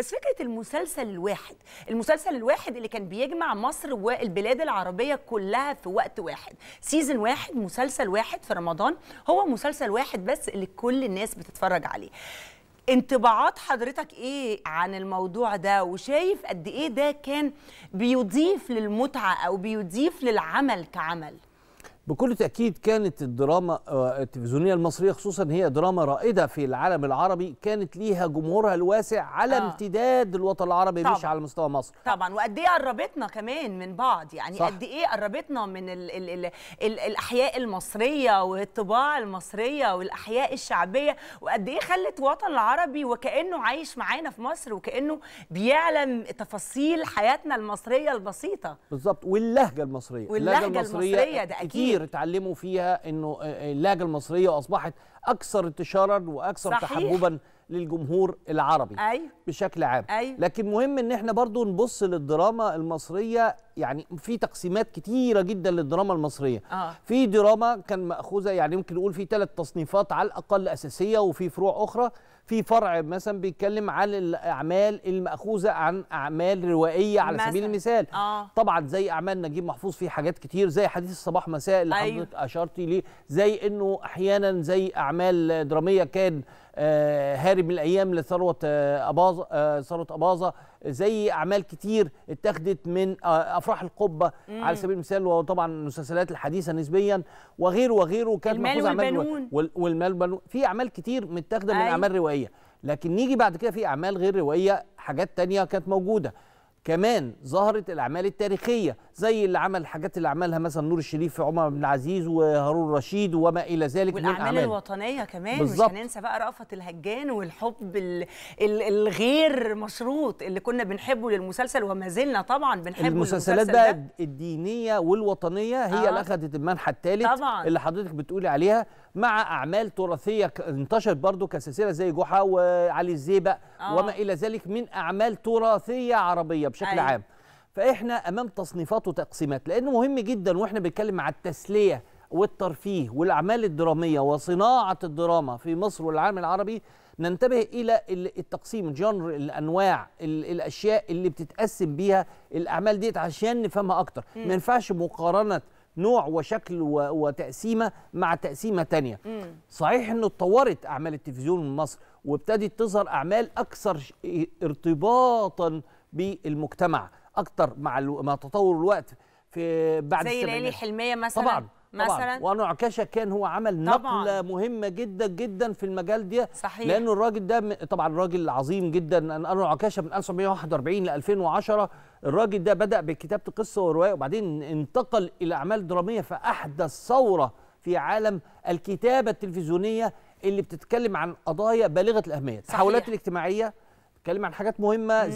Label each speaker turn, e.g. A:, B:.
A: بس فكره المسلسل الواحد المسلسل الواحد اللي كان بيجمع مصر والبلاد العربيه كلها في وقت واحد سيزون واحد مسلسل واحد في رمضان هو مسلسل واحد بس اللي كل الناس بتتفرج عليه انطباعات حضرتك ايه عن الموضوع ده وشايف قد ايه ده كان بيضيف للمتعه او بيضيف للعمل كعمل
B: بكل تأكيد كانت الدراما آه، التلفزيونية المصرية خصوصا هي دراما رائدة في العالم العربي كانت ليها جمهورها الواسع على آه. امتداد الوطن العربي طبعًا. مش على مستوى مصر
A: طبعا وقد ايه قربتنا كمان من بعض يعني صح. قد ايه قربتنا من الـ الـ الـ الـ الاحياء المصرية والطباع المصرية والاحياء الشعبية وقد ايه خلت وطن العربي وكأنه عايش معانا في مصر وكأنه بيعلم تفاصيل حياتنا المصرية البسيطة
B: بالظبط واللهجة المصرية واللهجة المصرية, المصرية ده أكيد كتير اتعلموا فيها انه اللهجه المصريه اصبحت اكثر انتشارا واكثر صحيح. تحببا للجمهور العربي أي. بشكل عام أيوة. لكن مهم ان احنا برضو نبص للدراما المصريه يعني في تقسيمات كتيره جدا للدراما المصريه آه. في دراما كان ماخوذه يعني ممكن نقول في ثلاث تصنيفات على الاقل اساسيه وفي فروع اخرى في فرع مثلا بيتكلم عن الاعمال الماخوذه عن اعمال روائيه على مثل. سبيل المثال آه. طبعا زي اعمال نجيب محفوظ في حاجات كتير زي حديث الصباح مساء اللي أيوة. حضرتك اشرتي ليه زي انه احيانا زي اعمال دراميه كان آه، هارب من الايام لثروه آه، اباظه آه، ثروه اباظه زي اعمال كتير اتخذت من افراح القبه مم. على سبيل المثال وطبعا المسلسلات الحديثه نسبيا وغيره وغيره كانت المال والبنون والمال والبنون في اعمال كتير متاخده من أيوة. اعمال روائيه لكن نيجي بعد كده في اعمال غير روائيه حاجات تانية كانت موجوده كمان ظهرت الاعمال التاريخيه زي اللي عمل الحاجات اللي عملها مثلا نور الشريف في عمر بن العزيز وهارون رشيد وما الى ذلك من الأعمال.
A: الوطنيه كمان بالزبط. مش هننسى بقى رأفت الهجان والحب الغير مشروط اللي كنا بنحبه للمسلسل وما زلنا طبعا بنحبه المسلسلات بقى ده. الدينيه
B: والوطنيه هي آه. اللي اخذت المنحى الثالث اللي حضرتك بتقولي عليها مع اعمال تراثيه انتشرت برضو كسلسله زي جحا وعلي الزيبق آه. وما الى ذلك من اعمال تراثيه عربيه بشكل أيوة. عام فاحنا امام تصنيفات وتقسيمات لانه مهم جدا واحنا بنتكلم على التسليه والترفيه والاعمال الدراميه وصناعه الدراما في مصر والعالم العربي ننتبه الى التقسيم الجنر الانواع الاشياء اللي بتتقسم بيها الاعمال ديت عشان نفهمها اكتر ما ينفعش مقارنه نوع وشكل وتقسيمه مع تقسيمه تانية مم. صحيح انه اتطورت اعمال التلفزيون من مصر وابتدت تظهر اعمال اكثر ارتباطا بالمجتمع اكتر مع الو... مع تطور الوقت في بعد زي ليالي حلميه
A: مثلا طبعا مثلا
B: وانواع عكاشه كان هو عمل طبعًا. نقله مهمه جدا جدا في المجال ده صحيح لان الراجل ده طبعا راجل عظيم جدا انواع عكاشه من 1941 ل 2010 الراجل ده بدا بكتابه قصه وروايه وبعدين انتقل الى اعمال دراميه فاحدث ثوره في عالم الكتابه التلفزيونيه اللي بتتكلم عن قضايا بالغه الاهميه التحولات الاجتماعيه بتتكلم عن حاجات مهمه